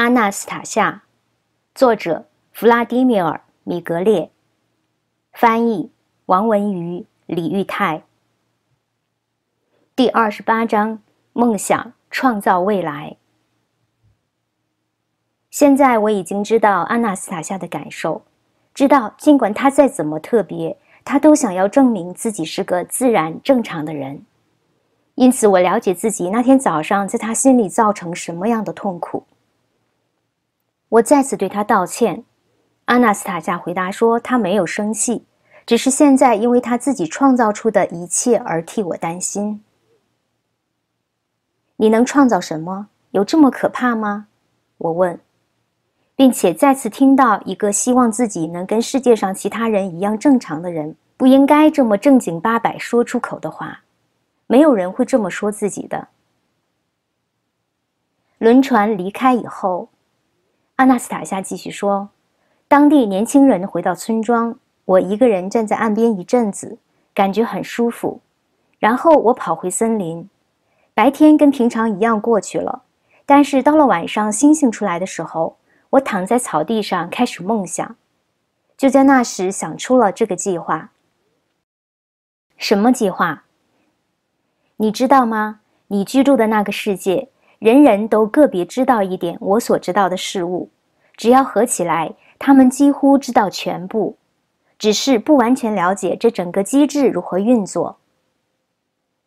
阿纳斯塔夏，作者弗拉迪米尔·米格列，翻译王文瑜、李玉泰。第二十八章：梦想创造未来。现在我已经知道阿纳斯塔夏的感受，知道尽管他再怎么特别，他都想要证明自己是个自然正常的人。因此，我了解自己那天早上在他心里造成什么样的痛苦。我再次对他道歉。阿纳斯塔夏回答说：“他没有生气，只是现在因为他自己创造出的一切而替我担心。”“你能创造什么？有这么可怕吗？”我问，并且再次听到一个希望自己能跟世界上其他人一样正常的人不应该这么正经八百说出口的话。没有人会这么说自己的。轮船离开以后。阿纳斯塔夏继续说：“当地年轻人回到村庄，我一个人站在岸边一阵子，感觉很舒服。然后我跑回森林。白天跟平常一样过去了，但是到了晚上，星星出来的时候，我躺在草地上开始梦想。就在那时，想出了这个计划。什么计划？你知道吗？你居住的那个世界。”人人都个别知道一点我所知道的事物，只要合起来，他们几乎知道全部，只是不完全了解这整个机制如何运作。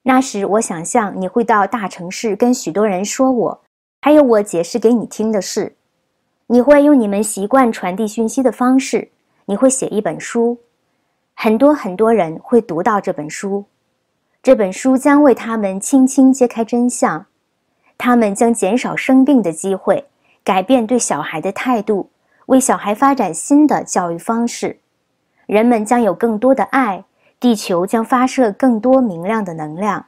那时我想象你会到大城市跟许多人说我，还有我解释给你听的事，你会用你们习惯传递讯息的方式，你会写一本书，很多很多人会读到这本书，这本书将为他们轻轻揭开真相。他们将减少生病的机会，改变对小孩的态度，为小孩发展新的教育方式。人们将有更多的爱，地球将发射更多明亮的能量。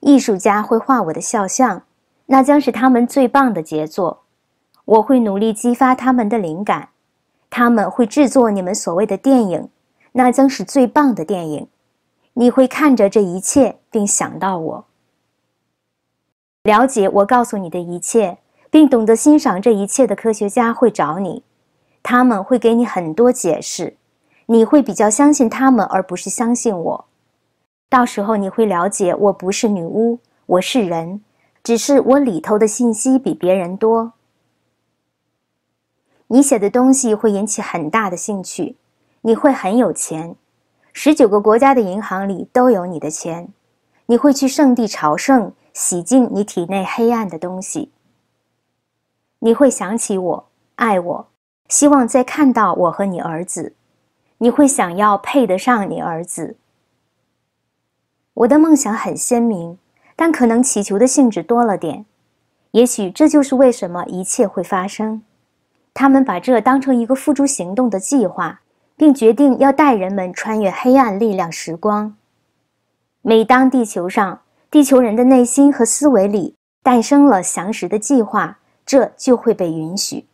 艺术家会画我的肖像，那将是他们最棒的杰作。我会努力激发他们的灵感，他们会制作你们所谓的电影，那将是最棒的电影。你会看着这一切，并想到我。了解我告诉你的一切，并懂得欣赏这一切的科学家会找你，他们会给你很多解释，你会比较相信他们，而不是相信我。到时候你会了解我不是女巫，我是人，只是我里头的信息比别人多。你写的东西会引起很大的兴趣，你会很有钱，十九个国家的银行里都有你的钱，你会去圣地朝圣。洗净你体内黑暗的东西，你会想起我爱我，希望再看到我和你儿子，你会想要配得上你儿子。我的梦想很鲜明，但可能祈求的性质多了点，也许这就是为什么一切会发生。他们把这当成一个付诸行动的计划，并决定要带人们穿越黑暗力量时光。每当地球上。地球人的内心和思维里诞生了详实的计划，这就会被允许。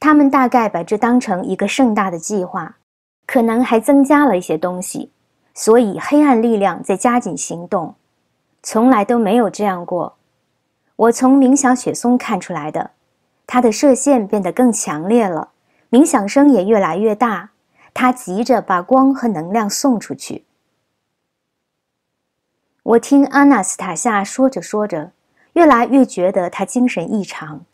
他们大概把这当成一个盛大的计划，可能还增加了一些东西，所以黑暗力量在加紧行动，从来都没有这样过。我从冥想雪松看出来的，它的射线变得更强烈了，冥想声也越来越大，它急着把光和能量送出去。我听阿纳斯塔夏说着说着，越来越觉得他精神异常。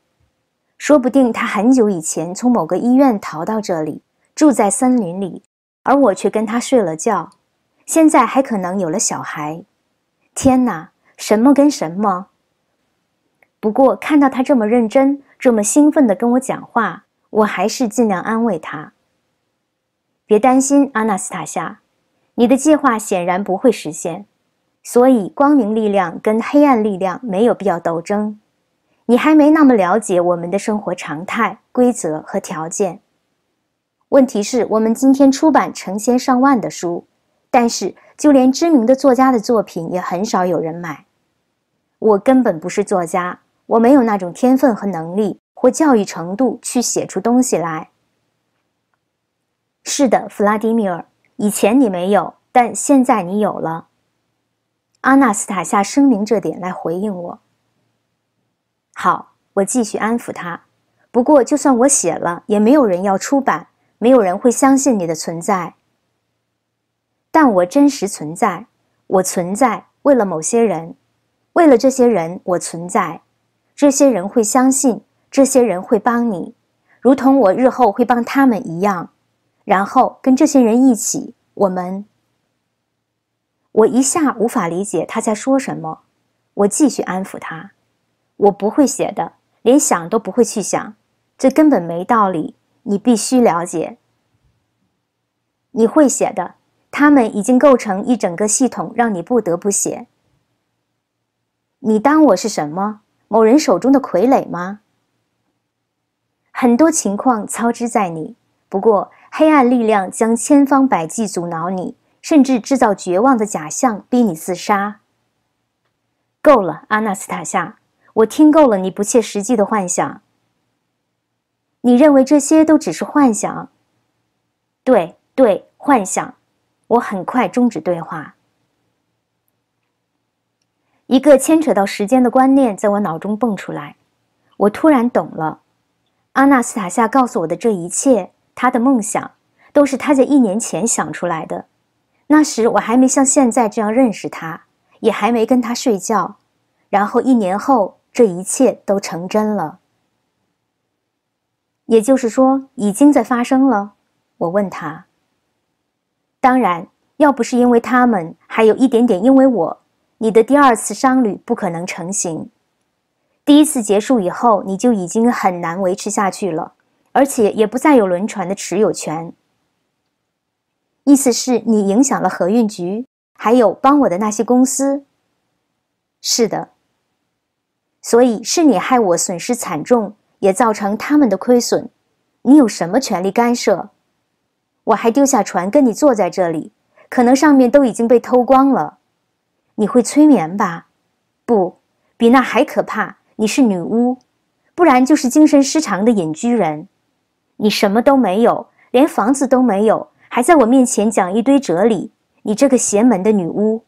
说不定他很久以前从某个医院逃到这里，住在森林里，而我却跟他睡了觉，现在还可能有了小孩。天哪，什么跟什么！不过看到他这么认真、这么兴奋地跟我讲话，我还是尽量安慰他：“别担心，阿纳斯塔夏，你的计划显然不会实现。”所以，光明力量跟黑暗力量没有必要斗争。你还没那么了解我们的生活常态、规则和条件。问题是，我们今天出版成千上万的书，但是就连知名的作家的作品也很少有人买。我根本不是作家，我没有那种天分和能力，或教育程度去写出东西来。是的，弗拉迪米尔，以前你没有，但现在你有了。阿纳斯塔夏声明这点来回应我。好，我继续安抚他。不过，就算我写了，也没有人要出版，没有人会相信你的存在。但我真实存在，我存在为了某些人，为了这些人我存在，这些人会相信，这些人会帮你，如同我日后会帮他们一样。然后跟这些人一起，我们。我一下无法理解他在说什么，我继续安抚他：“我不会写的，连想都不会去想，这根本没道理。你必须了解，你会写的，他们已经构成一整个系统，让你不得不写。你当我是什么？某人手中的傀儡吗？很多情况操之在你，不过黑暗力量将千方百计阻挠你。”甚至制造绝望的假象，逼你自杀。够了，阿纳斯塔夏，我听够了你不切实际的幻想。你认为这些都只是幻想？对对，幻想。我很快终止对话。一个牵扯到时间的观念在我脑中蹦出来，我突然懂了。阿纳斯塔夏告诉我的这一切，他的梦想，都是他在一年前想出来的。那时我还没像现在这样认识他，也还没跟他睡觉。然后一年后，这一切都成真了。也就是说，已经在发生了。我问他：“当然，要不是因为他们，还有一点点因为我，你的第二次商旅不可能成型。第一次结束以后，你就已经很难维持下去了，而且也不再有轮船的持有权。”意思是，你影响了河运局，还有帮我的那些公司。是的，所以是你害我损失惨重，也造成他们的亏损。你有什么权利干涉？我还丢下船跟你坐在这里，可能上面都已经被偷光了。你会催眠吧？不，比那还可怕。你是女巫，不然就是精神失常的隐居人。你什么都没有，连房子都没有。还在我面前讲一堆哲理，你这个邪门的女巫！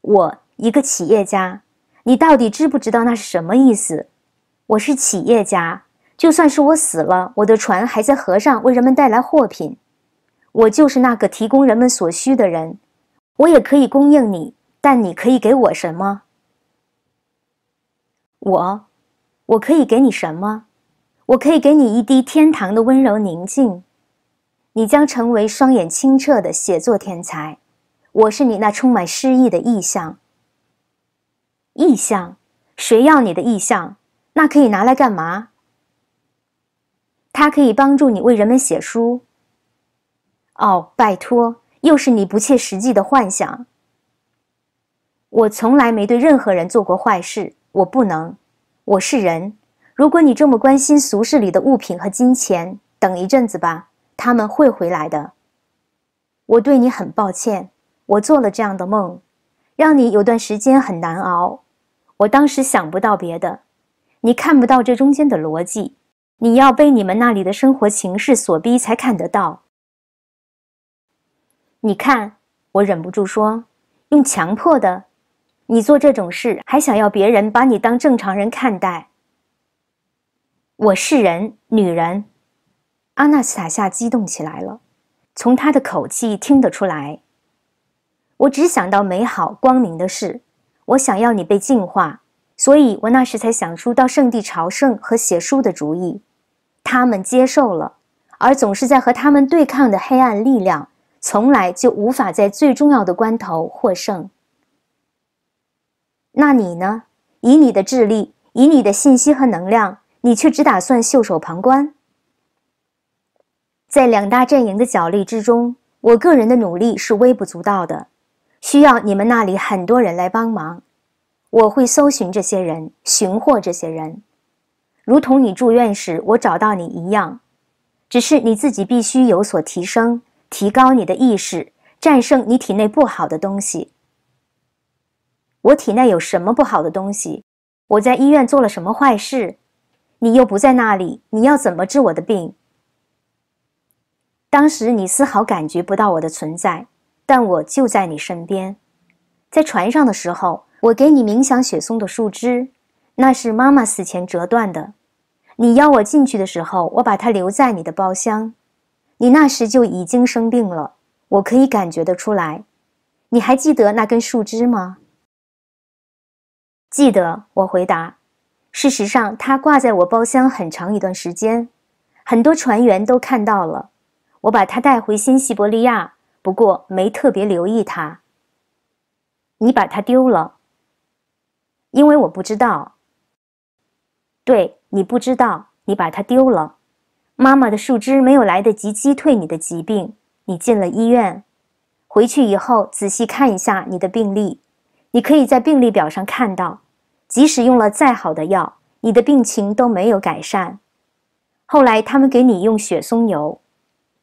我一个企业家，你到底知不知道那是什么意思？我是企业家，就算是我死了，我的船还在河上为人们带来货品。我就是那个提供人们所需的人，我也可以供应你。但你可以给我什么？我，我可以给你什么？我可以给你一滴天堂的温柔宁静。你将成为双眼清澈的写作天才，我是你那充满诗意的意象。意象，谁要你的意象？那可以拿来干嘛？它可以帮助你为人们写书。哦，拜托，又是你不切实际的幻想。我从来没对任何人做过坏事，我不能，我是人。如果你这么关心俗世里的物品和金钱，等一阵子吧。他们会回来的。我对你很抱歉，我做了这样的梦，让你有段时间很难熬。我当时想不到别的，你看不到这中间的逻辑，你要被你们那里的生活情势所逼才看得到。你看，我忍不住说，用强迫的，你做这种事还想要别人把你当正常人看待？我是人，女人。阿纳斯塔夏激动起来了，从他的口气听得出来。我只想到美好光明的事，我想要你被净化，所以我那时才想出到圣地朝圣和写书的主意。他们接受了，而总是在和他们对抗的黑暗力量，从来就无法在最重要的关头获胜。那你呢？以你的智力，以你的信息和能量，你却只打算袖手旁观？在两大阵营的角力之中，我个人的努力是微不足道的，需要你们那里很多人来帮忙。我会搜寻这些人，寻获这些人，如同你住院时我找到你一样。只是你自己必须有所提升，提高你的意识，战胜你体内不好的东西。我体内有什么不好的东西？我在医院做了什么坏事？你又不在那里，你要怎么治我的病？当时你丝毫感觉不到我的存在，但我就在你身边。在船上的时候，我给你冥想雪松的树枝，那是妈妈死前折断的。你邀我进去的时候，我把它留在你的包厢。你那时就已经生病了，我可以感觉得出来。你还记得那根树枝吗？记得，我回答。事实上，它挂在我包厢很长一段时间，很多船员都看到了。我把它带回新西伯利亚，不过没特别留意它。你把它丢了，因为我不知道。对你不知道，你把它丢了。妈妈的树枝没有来得及击退你的疾病，你进了医院。回去以后仔细看一下你的病历，你可以在病历表上看到，即使用了再好的药，你的病情都没有改善。后来他们给你用雪松油。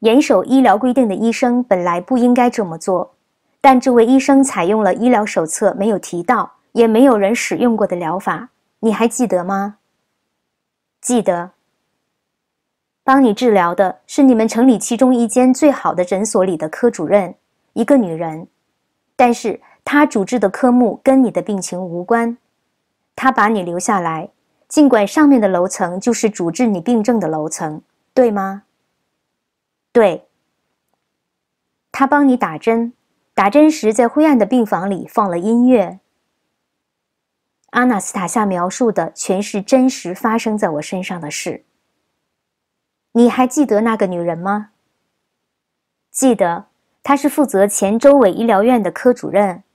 严守医疗规定的医生本来不应该这么做，但这位医生采用了医疗手册没有提到，也没有人使用过的疗法。你还记得吗？记得。帮你治疗的是你们城里其中一间最好的诊所里的科主任，一个女人，但是她主治的科目跟你的病情无关。她把你留下来，尽管上面的楼层就是主治你病症的楼层，对吗？对他帮你打针，打针时在灰暗的病房里放了音乐。阿纳斯塔夏描述的全是真实发生在我身上的事。你还记得那个女人吗？记得，她是负责前州委医疗院的科主任。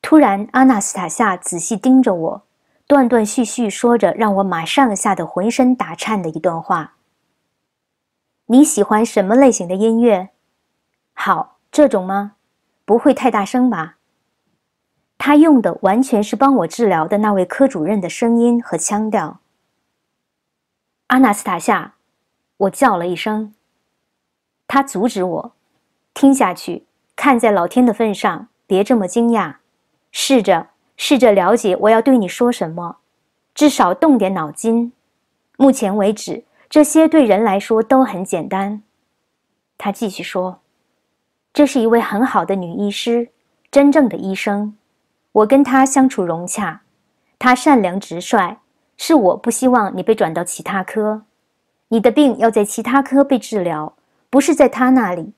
突然，阿纳斯塔夏仔细盯着我，断断续续说着让我马上吓得浑身打颤的一段话。你喜欢什么类型的音乐？好，这种吗？不会太大声吧？他用的完全是帮我治疗的那位科主任的声音和腔调。阿纳斯塔夏，我叫了一声。他阻止我，听下去，看在老天的份上，别这么惊讶，试着试着了解我要对你说什么，至少动点脑筋。目前为止。这些对人来说都很简单，他继续说：“这是一位很好的女医师，真正的医生。我跟她相处融洽，她善良直率。是我不希望你被转到其他科，你的病要在其他科被治疗，不是在她那里。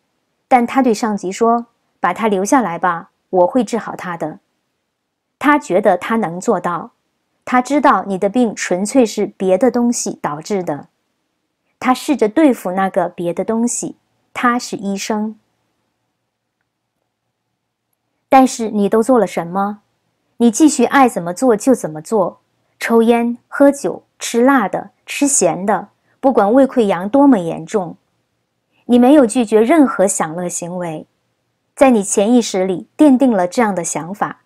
但她对上级说：‘把她留下来吧，我会治好她的。’他觉得他能做到，他知道你的病纯粹是别的东西导致的。”他试着对付那个别的东西，他是医生。但是你都做了什么？你继续爱怎么做就怎么做，抽烟、喝酒、吃辣的、吃咸的，不管胃溃疡多么严重，你没有拒绝任何享乐行为，在你潜意识里奠定了这样的想法：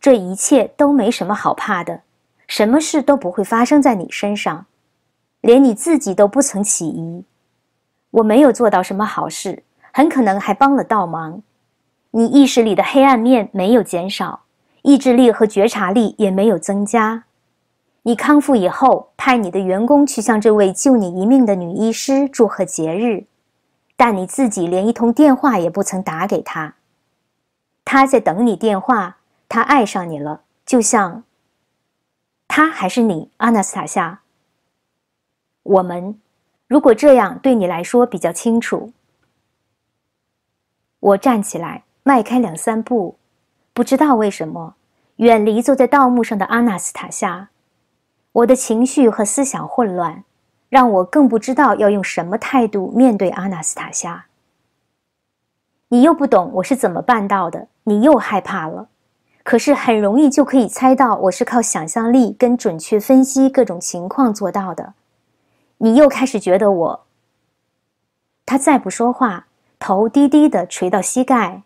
这一切都没什么好怕的，什么事都不会发生在你身上。连你自己都不曾起疑，我没有做到什么好事，很可能还帮了倒忙。你意识里的黑暗面没有减少，意志力和觉察力也没有增加。你康复以后，派你的员工去向这位救你一命的女医师祝贺节日，但你自己连一通电话也不曾打给她。她在等你电话，她爱上你了，就像她还是你阿纳斯塔夏。我们，如果这样对你来说比较清楚，我站起来，迈开两三步，不知道为什么，远离坐在盗墓上的阿纳斯塔夏，我的情绪和思想混乱，让我更不知道要用什么态度面对阿纳斯塔夏。你又不懂我是怎么办到的，你又害怕了，可是很容易就可以猜到，我是靠想象力跟准确分析各种情况做到的。你又开始觉得我。他再不说话，头低低的垂到膝盖，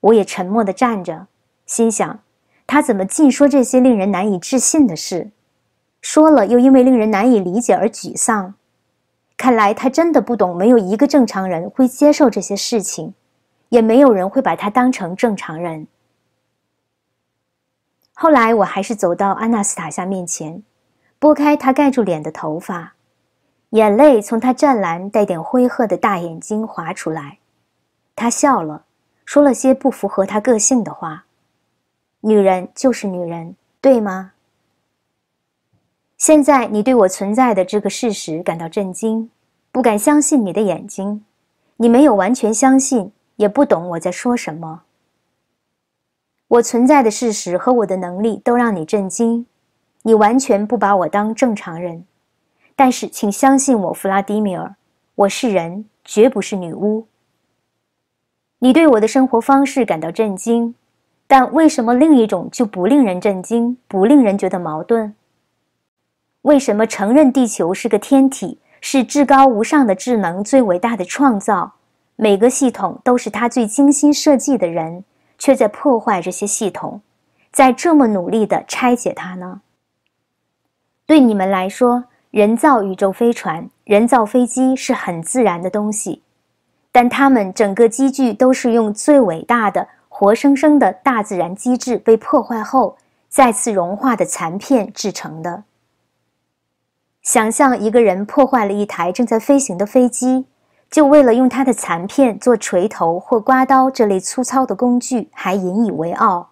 我也沉默的站着，心想，他怎么尽说这些令人难以置信的事？说了又因为令人难以理解而沮丧。看来他真的不懂，没有一个正常人会接受这些事情，也没有人会把他当成正常人。后来我还是走到安娜斯塔下面前，拨开他盖住脸的头发。眼泪从他湛蓝带点灰褐的大眼睛滑出来，他笑了，说了些不符合他个性的话。女人就是女人，对吗？现在你对我存在的这个事实感到震惊，不敢相信你的眼睛，你没有完全相信，也不懂我在说什么。我存在的事实和我的能力都让你震惊，你完全不把我当正常人。但是，请相信我，弗拉迪米尔，我是人，绝不是女巫。你对我的生活方式感到震惊，但为什么另一种就不令人震惊，不令人觉得矛盾？为什么承认地球是个天体，是至高无上的智能最伟大的创造，每个系统都是他最精心设计的人，却在破坏这些系统，在这么努力的拆解它呢？对你们来说。人造宇宙飞船、人造飞机是很自然的东西，但它们整个机具都是用最伟大的、活生生的大自然机制被破坏后再次融化的残片制成的。想象一个人破坏了一台正在飞行的飞机，就为了用它的残片做锤头或刮刀这类粗糙的工具，还引以为傲。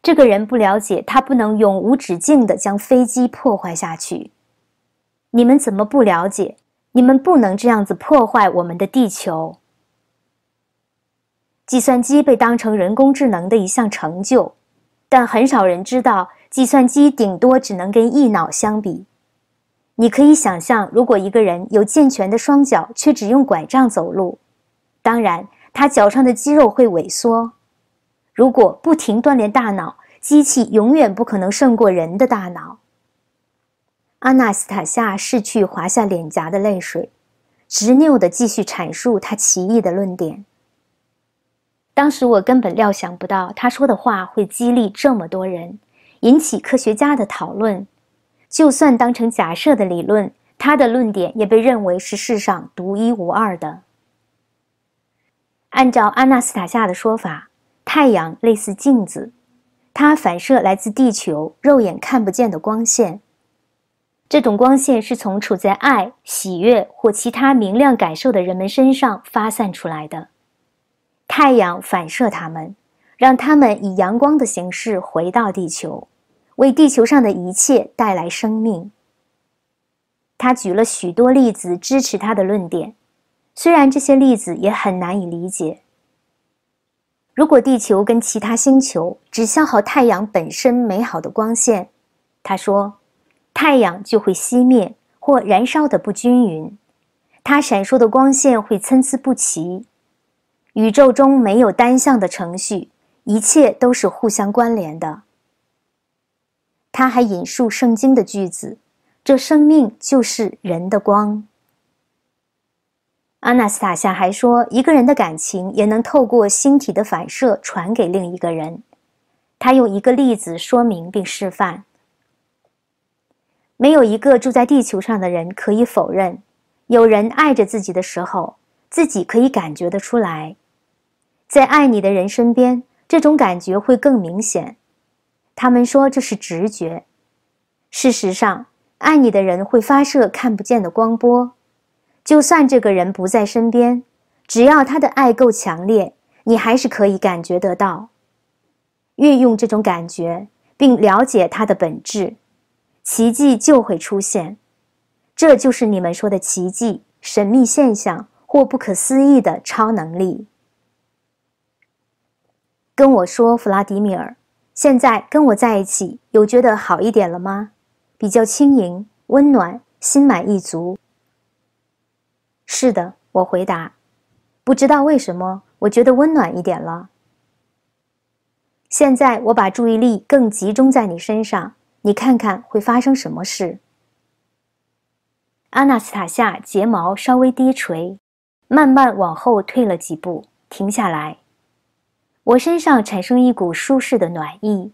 这个人不了解，他不能永无止境地将飞机破坏下去。你们怎么不了解？你们不能这样子破坏我们的地球。计算机被当成人工智能的一项成就，但很少人知道，计算机顶多只能跟一脑相比。你可以想象，如果一个人有健全的双脚，却只用拐杖走路，当然他脚上的肌肉会萎缩。如果不停锻炼大脑，机器永远不可能胜过人的大脑。阿纳斯塔夏拭去滑下脸颊的泪水，执拗地继续阐述他奇异的论点。当时我根本料想不到他说的话会激励这么多人，引起科学家的讨论。就算当成假设的理论，他的论点也被认为是世上独一无二的。按照阿纳斯塔夏的说法，太阳类似镜子，它反射来自地球肉眼看不见的光线。这种光线是从处在爱、喜悦或其他明亮感受的人们身上发散出来的，太阳反射它们，让它们以阳光的形式回到地球，为地球上的一切带来生命。他举了许多例子支持他的论点，虽然这些例子也很难以理解。如果地球跟其他星球只消耗太阳本身美好的光线，他说。太阳就会熄灭或燃烧的不均匀，它闪烁的光线会参差不齐。宇宙中没有单向的程序，一切都是互相关联的。他还引述圣经的句子：“这生命就是人的光。”阿纳斯塔夏还说，一个人的感情也能透过星体的反射传给另一个人。他用一个例子说明并示范。没有一个住在地球上的人可以否认，有人爱着自己的时候，自己可以感觉得出来。在爱你的人身边，这种感觉会更明显。他们说这是直觉。事实上，爱你的人会发射看不见的光波。就算这个人不在身边，只要他的爱够强烈，你还是可以感觉得到。运用这种感觉，并了解它的本质。奇迹就会出现，这就是你们说的奇迹、神秘现象或不可思议的超能力。跟我说，弗拉迪米尔，现在跟我在一起，有觉得好一点了吗？比较轻盈、温暖、心满意足。是的，我回答。不知道为什么，我觉得温暖一点了。现在我把注意力更集中在你身上。你看看会发生什么事？阿纳斯塔夏睫毛稍微低垂，慢慢往后退了几步，停下来。我身上产生一股舒适的暖意，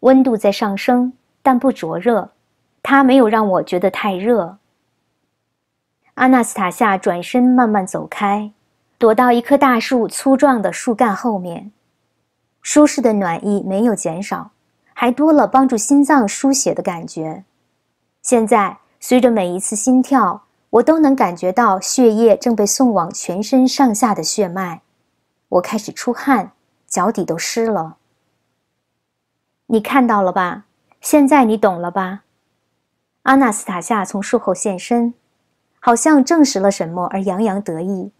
温度在上升，但不灼热，它没有让我觉得太热。阿纳斯塔夏转身慢慢走开，躲到一棵大树粗壮的树干后面。舒适的暖意没有减少。还多了帮助心脏输血的感觉。现在，随着每一次心跳，我都能感觉到血液正被送往全身上下的血脉。我开始出汗，脚底都湿了。你看到了吧？现在你懂了吧？阿纳斯塔夏从树后现身，好像证实了什么，而洋洋得意。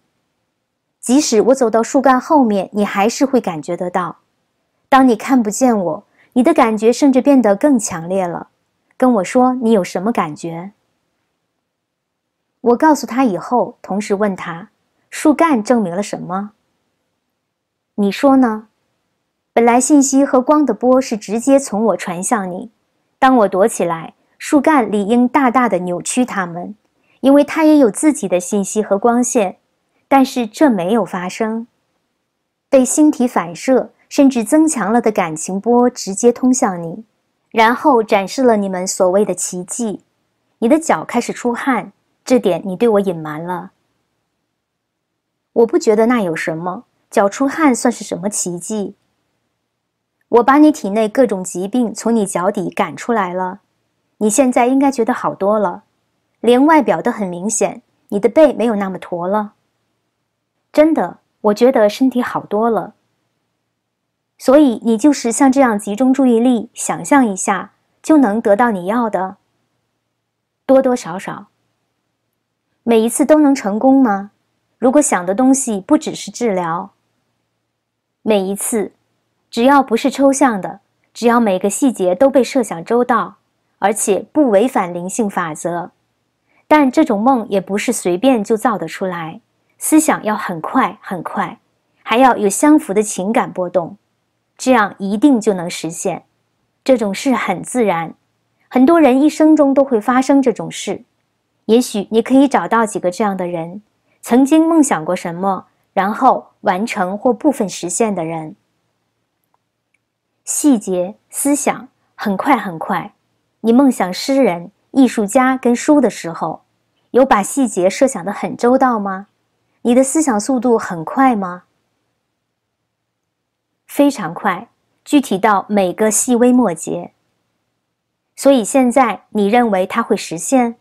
即使我走到树干后面，你还是会感觉得到。当你看不见我。你的感觉甚至变得更强烈了，跟我说你有什么感觉。我告诉他以后，同时问他：树干证明了什么？你说呢？本来信息和光的波是直接从我传向你，当我躲起来，树干理应大大的扭曲它们，因为它也有自己的信息和光线，但是这没有发生，被星体反射。甚至增强了的感情波直接通向你，然后展示了你们所谓的奇迹。你的脚开始出汗，这点你对我隐瞒了。我不觉得那有什么，脚出汗算是什么奇迹？我把你体内各种疾病从你脚底赶出来了，你现在应该觉得好多了，连外表都很明显，你的背没有那么驼了。真的，我觉得身体好多了。所以你就是像这样集中注意力，想象一下，就能得到你要的。多多少少，每一次都能成功吗？如果想的东西不只是治疗。每一次，只要不是抽象的，只要每个细节都被设想周到，而且不违反灵性法则。但这种梦也不是随便就造得出来，思想要很快很快，还要有相符的情感波动。这样一定就能实现，这种事很自然，很多人一生中都会发生这种事。也许你可以找到几个这样的人，曾经梦想过什么，然后完成或部分实现的人。细节思想很快很快，你梦想诗人、艺术家跟书的时候，有把细节设想得很周到吗？你的思想速度很快吗？非常快，具体到每个细微末节。所以现在你认为它会实现？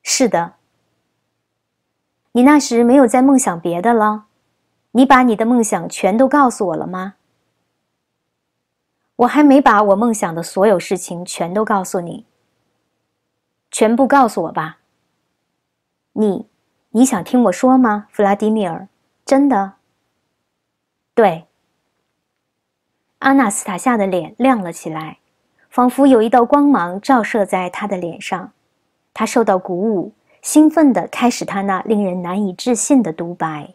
是的。你那时没有再梦想别的了？你把你的梦想全都告诉我了吗？我还没把我梦想的所有事情全都告诉你。全部告诉我吧。你，你想听我说吗，弗拉迪米尔？真的？对。阿纳斯塔夏的脸亮了起来，仿佛有一道光芒照射在他的脸上。他受到鼓舞，兴奋地开始他那令人难以置信的独白。